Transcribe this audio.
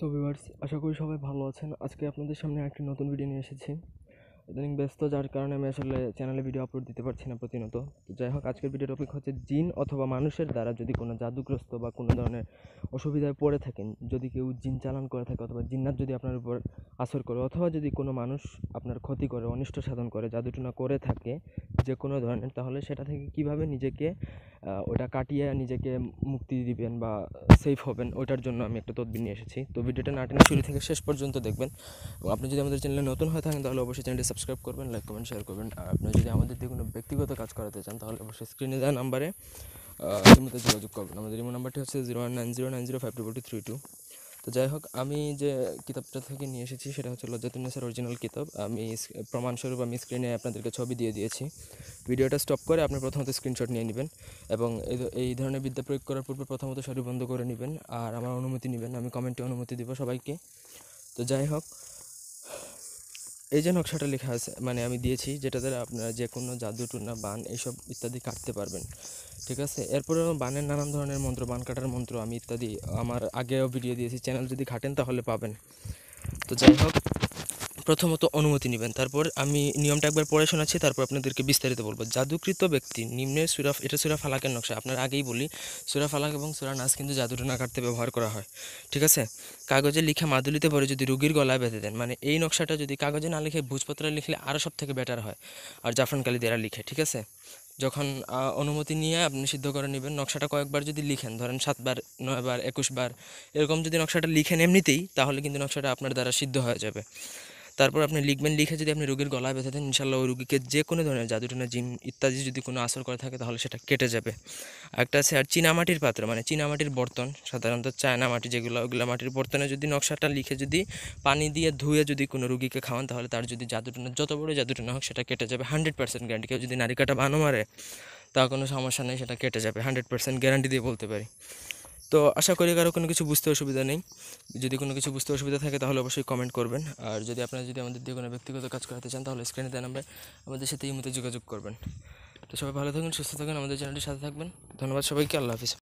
তো ভিউয়ার্স আশা করি সবাই ভালো আছেন আজকে আপনাদের সামনে একটি নতুন ভিডিও নিয়ে এসেছি ইদানিং ব্যস্ত যার কারণে আমি আসলে চ্যানেলে ভিডিও আপলোড দিতে পারছি না প্রতিনিয়ত তো যাই হোক আজকের ভিডিও টপিক হচ্ছে জিন অথবা মানুষের দ্বারা যদি কোনো জাদুগ্রস্ত বা কোনো ধরনের অসুবিধায় পড়ে থাকেন যদি কেউ জিন চালান করে থাকে অথবা জিন্নাত যদি আপনার উপর আসর করে অথবা যদি কোনো মানুষ আপনার ক্ষতি করে অনিষ্ট সাধন করে জাদুটুনা করে থাকে যে কোনো ধরনের তাহলে সেটা থেকে কীভাবে নিজেকে ওটা কাটিয়ে নিজেকে মুক্তি দিবেন বা সেফ হবেন ওটার জন্য আমি একটা তদবির নিয়ে এসেছি তো ভিডিওটা নাটেন শুরু থেকে শেষ পর্যন্ত দেখবেন আপনি যদি আমাদের চ্যানেলে নতুন হয়ে থাকেন তাহলে অবশ্যই চ্যানেলটি সাবস্ক্রাইব করবেন লাইক কমেন্ট শেয়ার করবেন আর আপনি যদি আমাদের দিয়ে কোনো ব্যক্তিগত কাজ করাতে চান তাহলে অবশ্যই স্ক্রিনে দেওয়া নাম্বারে ইমোতে যোগাযোগ করবেন আমাদের ইমো নাম্বারটি হচ্ছে zero one nine zero nine zero five two two three two তো যাই হোক আমি যে কিতাবটা থেকে নিয়ে এসেছি সেটা হচ্ছে লজ্জাতুন্নেসার অরিজিনাল কিতাব আমি প্রমাণস্বরূপ আমি স্ক্রিনে আপনাদেরকে ছবি দিয়ে দিয়েছি ভিডিওটা স্টপ করে আপনি প্রথমত স্ক্রিনশট নিয়ে নেবেন এবং এই ধরনের বিদ্যা প্রয়োগ করার পূর্বে প্রথমত সরি বন্ধ করে নেবেন আর আমার অনুমতি নেবেন আমি কমেন্টে অনুমতি দেবো সবাইকে তো যাই হোক এই যে নকশাটা লেখা আছে মানে আমি দিয়েছি যেটা দ্বারা আপনারা যে কোনো জাদু টুনা বান এইসব ইত্যাদি কাটতে পারবেন ঠিক আছে এরপরে বানের নানান ধরনের মন্ত্র বান কাটার মন্ত্র আমি ইত্যাদি আমার আগেও ভিডিও দিয়েছি চ্যানেল যদি ঘাটেন তাহলে পাবেন তো যাই হোক প্রথমত অনুমতি নেবেন তারপর আমি নিয়মটা একবার পড়ে শোনাচ্ছি তারপর আপনাদেরকে বিস্তারিত বলবো জাদুকৃত ব্যক্তি নিম্নের সুরাফ এটা সুরা ফালাকের নকশা আপনার আগেই বলি সুরা ফালাক এবং সুরা নাচ কিন্তু না কাটতে ব্যবহার করা হয় ঠিক আছে কাগজে লিখে মাদুলিতে পরে যদি রুগীর গলায় বেঁধে দেন মানে এই নকশাটা যদি কাগজে না লিখে ভোজপত্রে লিখলে আরও সব থেকে বেটার হয় আর জাফরান কালি দেরা লিখে ঠিক আছে যখন অনুমতি নিয়ে আপনি সিদ্ধ করে নেবেন নকশাটা কয়েকবার যদি লিখেন ধরেন সাতবার নয়বার একুশবার এরকম যদি নকশাটা লিখেন এমনিতেই তাহলে কিন্তু নকশাটা আপনার দ্বারা সিদ্ধ হয়ে যাবে তারপর আপনি লিখবেন লিখে যদি আপনি রোগীর গলায় ব্যথা দেন ইনশাল্লাহ ওই রুগীকে যে কোনো ধরনের জাদুটনা জিম ইত্যাদি যদি কোনো আসর করে থাকে তাহলে সেটা কেটে যাবে একটা আছে আর চীনামাটির পাত্র মানে চীনামাটির বর্তন সাধারণত চায়না মাটি যেগুলো ওগুলো মাটির বর্তনে যদি নকশাটা লিখে যদি পানি দিয়ে ধুয়ে যদি কোনো রুগীকে খাওয়ান তাহলে তার যদি জাদুটনা যত বড় জাদুটনা হোক সেটা কেটে যাবে হান্ড্রেড পার্সেন্ট গ্যারান্টি কেউ যদি কাটা বানো মারে তা কোনো সমস্যা নেই সেটা কেটে যাবে হান্ড্রেড পার্সেন্ট গ্যারান্টি দিয়ে বলতে পারি তো আশা করি কারো কোনো কিছু বুঝতে অসুবিধা নেই যদি কোনো কিছু বুঝতে অসুবিধা থাকে তাহলে অবশ্যই কমেন্ট করবেন আর যদি আপনারা যদি আমাদের দিয়ে কোনো ব্যক্তিগত কাজ করাতে চান তাহলে স্ক্রিনে দেওয়া নাম্বার আমাদের সাথে এই মতো যোগাযোগ করবেন তো সবাই ভালো থাকুন সুস্থ থাকুন আমাদের চ্যানেলটির সাথে থাকবেন ধন্যবাদ সবাইকে আল্লাহ হাফিজ